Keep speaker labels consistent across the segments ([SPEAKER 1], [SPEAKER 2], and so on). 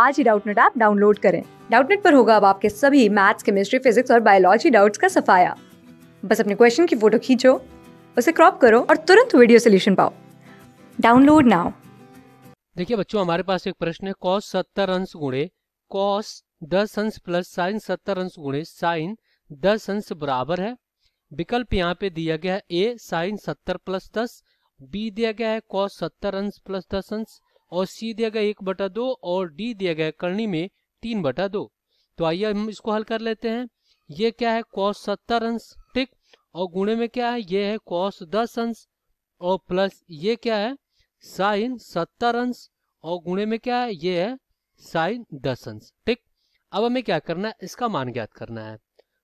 [SPEAKER 1] आज ही Doubtnut app download करें डाउटनेट पर होगा अब आपके सभी मैथ्स केमिस्ट्री फिजिक्स और बायोलॉजी डाउट्स का सफाया बस अपने क्वेश्चन की फोटो खींचो उसे क्रॉप करो और तुरंत वीडियो सोल्यूशन पाओ डाउनलोड नाउ
[SPEAKER 2] देखिए बच्चों हमारे पास एक प्रश्न है कॉस सत्तर अंश गुणे कॉस दस अंश प्लस साइन सत्तर अंश गुणे साइन दस अंश बराबर है विकल्प यहाँ पे दिया गया है ए साइन सत्तर प्लस दस बी दिया गया है कॉस सत्तर अंश प्लस दस अंश और सी दिया गया एक बटा दो और डी दिया गया करणी में तीन बटा दो तो आइए हम इसको हल कर लेते हैं ये क्या है कॉस सत्तर अंश ठीक और गुणे में क्या है ये है कॉस दस अंश और प्लस ये क्या है साइन सत्तर अंश और गुणे में क्या है ये है साइन दस अंश ठीक अब हमें क्या करना है इसका मान ज्ञात करना है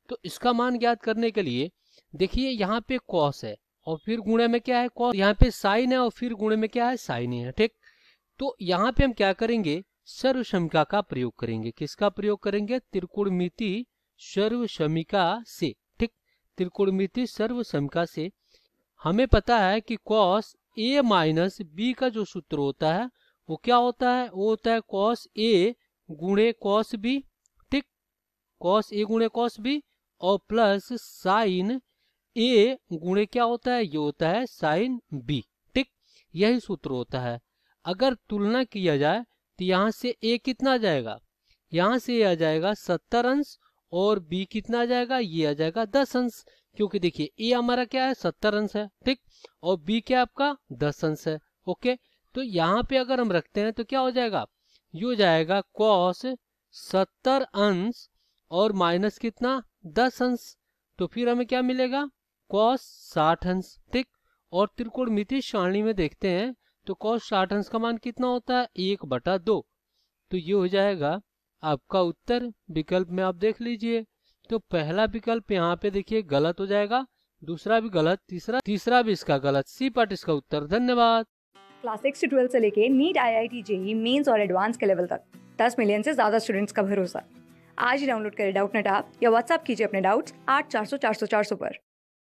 [SPEAKER 2] तो इसका मान ज्ञात करने के लिए देखिए यहाँ पे कॉस है और फिर गुणे में क्या है कॉस यहाँ पे साइन है और फिर गुणे में क्या है साइन है ठीक तो यहाँ पे हम क्या करेंगे सर्वशमिका का प्रयोग करेंगे किसका प्रयोग करेंगे त्रिकोण सर्व सर्वशमिका से ठीक त्रिकोण सर्व सर्वशमिका से हमें पता है कि कॉस ए माइनस बी का जो सूत्र होता है वो क्या होता है वो होता है कॉस ए गुणे कॉस बी ठीक कॉस ए गुणे कॉस बी और प्लस साइन ए गुणे क्या होता है ये होता है साइन बी ठीक यही सूत्र होता है अगर तुलना किया जाए तो यहाँ से ए कितना जाएगा यहाँ से आ जाएगा सत्तर अंश और बी कितना आ जाएगा ये आ जाएगा दस अंश क्योंकि देखिए ए हमारा क्या है सत्तर अंश है ठीक और बी क्या आपका दस अंश है ओके तो यहाँ पे अगर हम रखते हैं तो क्या हो जाएगा यू जाएगा कॉस सत्तर अंश और माइनस कितना दस अंश तो फिर हमें क्या मिलेगा कॉस साठ अंश ठीक और त्रिकोण मिति सारणी में देखते हैं तो कॉस आर्टन्स का मान कितना होता है एक बटा दो तो ये हो जाएगा आपका उत्तर विकल्प में आप देख लीजिए तो पहला विकल्प यहाँ पे देखिए गलत हो जाएगा दूसरा भी गलत तीसरा तीसरा भी इसका गलत सी पार्ट इसका उत्तर धन्यवाद
[SPEAKER 1] क्लास सिक्स से ट्वेल्थ से लेके NEET IIT JEE Mains और एडवांस के लेवल तक दस मिलियन से ज्यादा स्टूडेंट्स का भरोसा आज ही डाउनलोड करें डाउट नेट आप या व्हाट्सअप कीजिए अपने डाउट्स आठ चार सौ चार सौ चार सौ पर